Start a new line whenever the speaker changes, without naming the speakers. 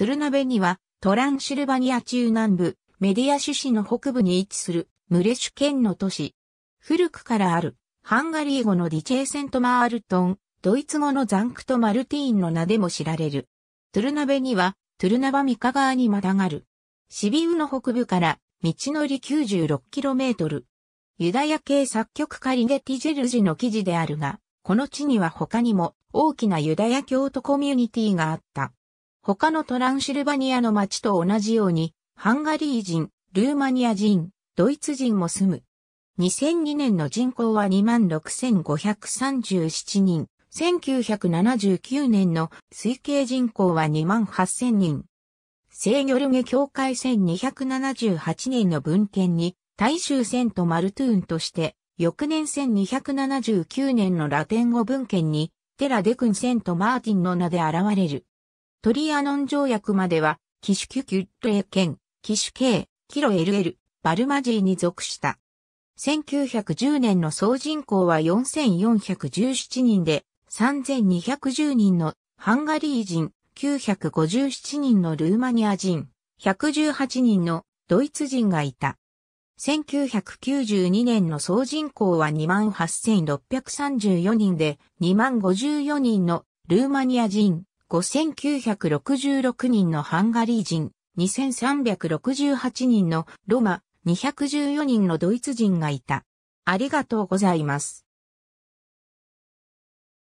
トゥルナベにはトランシルバニア中南部、メディア種子の北部に位置するムレシュ県の都市。古くからあるハンガリー語のディチェーセントマールトン、ドイツ語のザンクトマルティーンの名でも知られる。トゥルナベにはトゥルナバ三カ川にまたがる。シビウの北部から道のり 96km。ユダヤ系作曲家リゲティ・ジェルジの記事であるが、この地には他にも大きなユダヤ教徒コミュニティがあった。他のトランシルバニアの町と同じように、ハンガリー人、ルーマニア人、ドイツ人も住む。2002年の人口は26,537人。1979年の推計人口は28,000人。聖ギョルゲ教会1278年の文献に、大衆セント・マルトゥーンとして、翌年1279年のラテン語文献に、テラ・デクン・セント・マーティンの名で現れる。トリアノン条約までは、キシュキュキュットエ県、キシュケイ、キロエルエル、バルマジーに属した。1910年の総人口は4417人で、3210人のハンガリー人、957人のルーマニア人、118人のドイツ人がいた。1992年の総人口は28,634人で、2万54人のルーマニア人、5966人のハンガリー人、2368人のロマ、214人のドイツ人がいた。ありがとうございます。